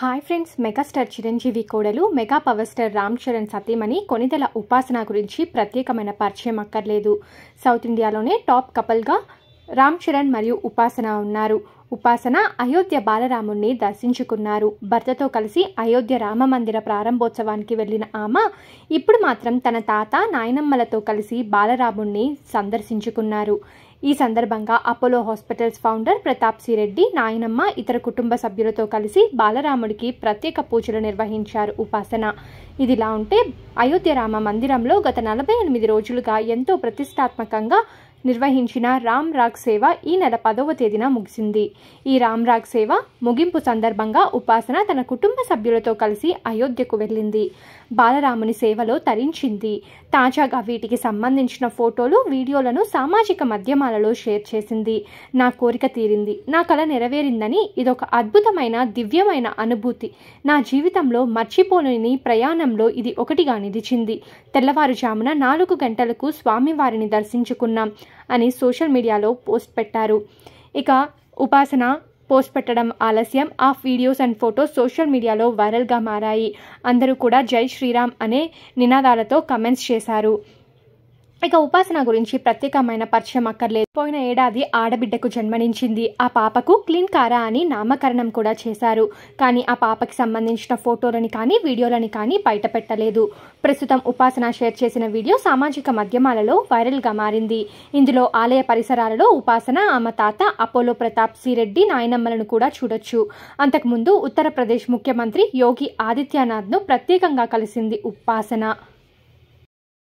hi friends megastar Chiranjeevi కోడలు mega power star Ram Charan సతీమణి కొనిదెల ఉపాసన గురించి ప్రత్యేకమైన పరిచయం అక్కర్లేదు సౌత్ ఇండియాలోనే టాప్ కపుల్గా రామ్ చరణ్ మరియు ఉపాసన ఉన్నారు ఉపాసన అయోధ్య బాలరాముణ్ణి దర్శించుకున్నారు భర్తతో కలిసి అయోధ్య రామ మందిర ప్రారంభోత్సవానికి వెళ్ళిన ఆమె ఇప్పుడు మాత్రం తన తాత నాయనమ్మలతో కలిసి బాలరాముణ్ణి సందర్శించుకున్నారు ఈ సందర్భంగా Apollo hospitals founder Pratap C Reddy నాయనమ్మ ఇతర కుటుంబ సభ్యులతో కలిసి బాలరాముడికి ప్రత్యేక పూజలు నిర్వహించారు ఉపాసన ఇదిలా ఉంటే అయోధ్య రామ మందిరంలో గత నలభై ఎనిమిది రోజులుగా ఎంతో ప్రతిష్టాత్మకంగా నిర్వహించిన రామ్ రాగ్ సేవ ఈ నెల పదవ తేదీన ముగిసింది ఈ రామ్ రాగ్ సేవ ముగింపు సందర్భంగా ఉపాసన తన కుటుంబ సభ్యులతో కలిసి అయోధ్యకు వెళ్ళింది బాలరాముని సేవలో తరించింది తాజాగా వీటికి సంబంధించిన ఫోటోలు వీడియోలను సామాజిక మాధ్యమాలలో షేర్ చేసింది నా కోరిక తీరింది నా కళ నెరవేరిందని ఇదొక అద్భుతమైన దివ్యమైన అనుభూతి నా జీవితంలో మర్చిపోలేని ప్రయాణంలో ఇది ఒకటిగా నిలిచింది తెల్లవారుజామున నాలుగు గంటలకు స్వామివారిని దర్శించుకున్నాం అని సోషల్ మీడియాలో పోస్ట్ పెట్టారు ఇక ఉపాసన పోస్ట్ పెట్టడం ఆలస్యం ఆ వీడియోస్ అండ్ ఫొటోస్ సోషల్ మీడియాలో వైరల్గా మారాయి అందరూ కూడా జై శ్రీరామ్ అనే నినాదాలతో కమెంట్స్ చేశారు ఇక ఉపాసన గురించి ప్రత్యేకమైన పరిచయం అక్కర్లేదు పోయిన ఏడాది ఆడబిడ్డకు జన్మనించింది ఆ పాపకు క్లీన్ కారా అని నామకరణం కూడా చేశారు కానీ ఆ పాపకి సంబంధించిన ఫోటోలని కానీ వీడియోలని కానీ బయట పెట్టలేదు ప్రస్తుతం ఉపాసన షేర్ చేసిన వీడియో సామాజిక మాధ్యమాలలో వైరల్గా మారింది ఇందులో ఆలయ పరిసరాలలో ఉపాసన ఆమె తాత అపోలో ప్రతాప్ సిరెడ్డి నాయనమ్మలను కూడా చూడొచ్చు అంతకుముందు ఉత్తరప్రదేశ్ ముఖ్యమంత్రి యోగి ఆదిత్యనాథ్ను ప్రత్యేకంగా కలిసింది ఉపాసన